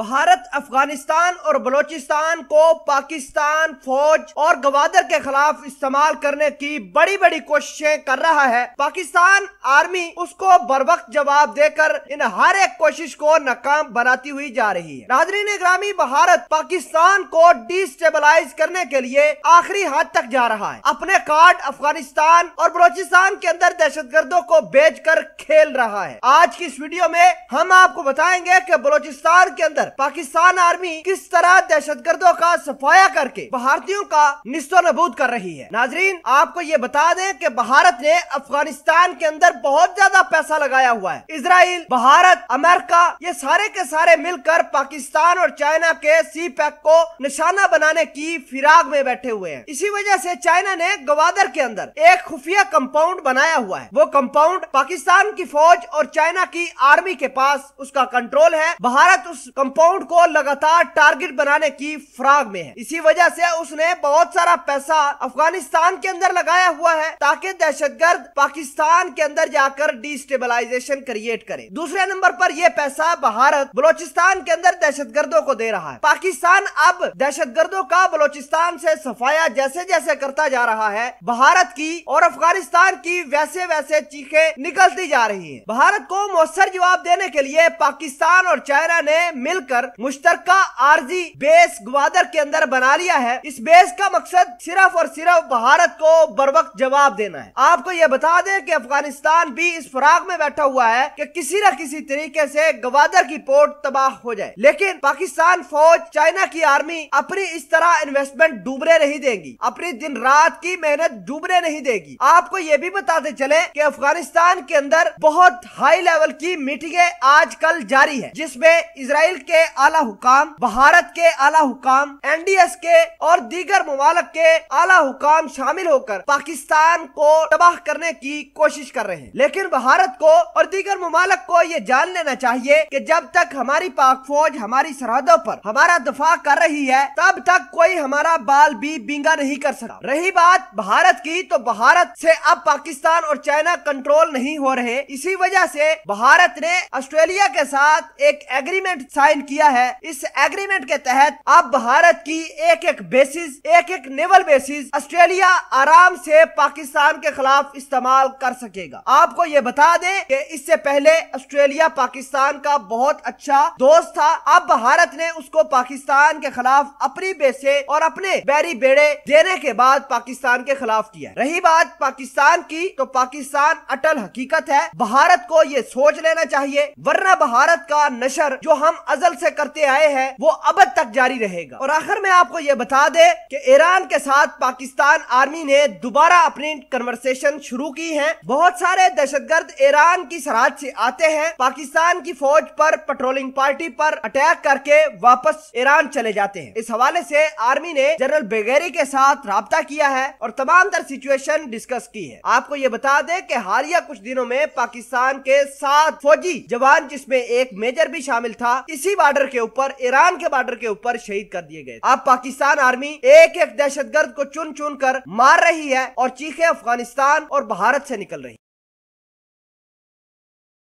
भारत अफगानिस्तान और बलोचिस्तान को पाकिस्तान फौज और गवादर के खिलाफ इस्तेमाल करने की बड़ी बड़ी कोशिशें कर रहा है पाकिस्तान आर्मी उसको बरवक्त जवाब देकर इन हर एक कोशिश को नाकाम बनाती हुई जा रही है ने ग्रामी भारत पाकिस्तान को डिस्टेबलाइज करने के लिए आखिरी हाथ तक जा रहा है अपने कार्ड अफगानिस्तान और बलोचिस्तान के अंदर दहशत गर्दों को बेच कर खेल रहा है आज की इस वीडियो में हम आपको बताएंगे की बलोचिस्तान के अंदर अंदर पाकिस्तान आर्मी किस तरह दहशत गर्दों का सफाया करके भारतीयों का निस्तो नबूद कर रही है नाजरीन आपको ये बता दें कि भारत ने अफगानिस्तान के अंदर बहुत ज्यादा पैसा लगाया हुआ है इसराइल भारत अमेरिका ये सारे के सारे मिलकर पाकिस्तान और चाइना के सी पैक को निशाना बनाने की फिराक में बैठे हुए हैं इसी वजह से चाइना ने गवादर के अंदर एक खुफिया कंपाउंड बनाया हुआ है वो कंपाउंड पाकिस्तान की फौज और चाइना की आर्मी के पास उसका कंट्रोल है भारत उस कंपाउंड कंपाउंड को लगातार टारगेट बनाने की फ्राग में है इसी वजह से उसने बहुत सारा पैसा अफगानिस्तान के अंदर लगाया हुआ है ताकि दहशत गर्द पाकिस्तान के अंदर जाकर डिस्टेबलाइजेशन क्रिएट करे दूसरे नंबर पर यह पैसा भारत बलोचिस्तान के अंदर दहशत को दे रहा है पाकिस्तान अब दहशत का बलोचिस्तान से सफाया जैसे जैसे करता जा रहा है भारत की और अफगानिस्तान की वैसे वैसे चीखे निकलती जा रही है भारत को मौसर जवाब देने के लिए पाकिस्तान और चाइना ने मिल कर मुश्तर आरजी बेस ग्वादर के अंदर बना लिया है इस बेस का मकसद सिर्फ और सिर्फ भारत को बरवक्त जवाब देना है आपको यह बता दें कि अफगानिस्तान भी इस फराग में बैठा हुआ है कि किसी न किसी तरीके से गवादर की पोर्ट तबाह हो जाए लेकिन पाकिस्तान फौज चाइना की आर्मी अपनी इस तरह इन्वेस्टमेंट डूबने नहीं देगी अपनी दिन रात की मेहनत डूबने नहीं देगी आपको ये भी बताते चले कि अफगानिस्तान के अंदर बहुत हाई लेवल की मीटिंगें आजकल जारी है जिसमें इसराइल के के आला हुकाम भारत के आला हुकाम एस के और दीगर ममालक के आला हुकाम शामिल होकर पाकिस्तान को तबाह करने की कोशिश कर रहे हैं लेकिन भारत को और दीगर ममालक को ये जान लेना चाहिए कि जब तक हमारी पाक फौज हमारी सरहदों पर हमारा दफा कर रही है तब तक कोई हमारा बाल भी बिंगा नहीं कर सका रही बात भारत की तो भारत से अब पाकिस्तान और चाइना कंट्रोल नहीं हो रहे इसी वजह से भारत ने ऑस्ट्रेलिया के साथ एक एग्रीमेंट साइन किया है इस एग्रीमेंट के तहत अब भारत की एक एक बेसिस एक एक नेवल बेसिस ऑस्ट्रेलिया आराम से पाकिस्तान के खिलाफ इस्तेमाल कर सकेगा आपको ये बता दें कि इससे पहले ऑस्ट्रेलिया पाकिस्तान का बहुत अच्छा दोस्त था अब भारत ने उसको पाकिस्तान के खिलाफ अपनी बेसे और अपने बैरी बेड़े देने के बाद पाकिस्तान के खिलाफ किया रही बात पाकिस्तान की तो पाकिस्तान अटल हकीकत है भारत को ये सोच लेना चाहिए वरना भारत का नशर जो हम अजर अजल से करते आए हैं वो अब तक जारी रहेगा और आखिर में आपको ये बता दे कि ईरान के साथ पाकिस्तान आर्मी ने दोबारा अपनी कन्वर्सेशन शुरू की है बहुत सारे दहशत ईरान की सरहद से आते हैं पाकिस्तान की फौज पर पेट्रोलिंग पार्टी पर अटैक करके वापस ईरान चले जाते हैं इस हवाले से आर्मी ने जनरल बेगेरी के साथ रहा किया है और तमाम तर सिचुएशन डिस्कस की है आपको ये बता दे की हालिया कुछ दिनों में पाकिस्तान के सात फौजी जवान जिसमे एक मेजर भी शामिल था इसी बॉर्डर के ऊपर ईरान के बॉर्डर के ऊपर शहीद कर दिए गए अब पाकिस्तान आर्मी एक एक दहशत को चुन चुन कर मार रही है और चीखे अफगानिस्तान और भारत से निकल रही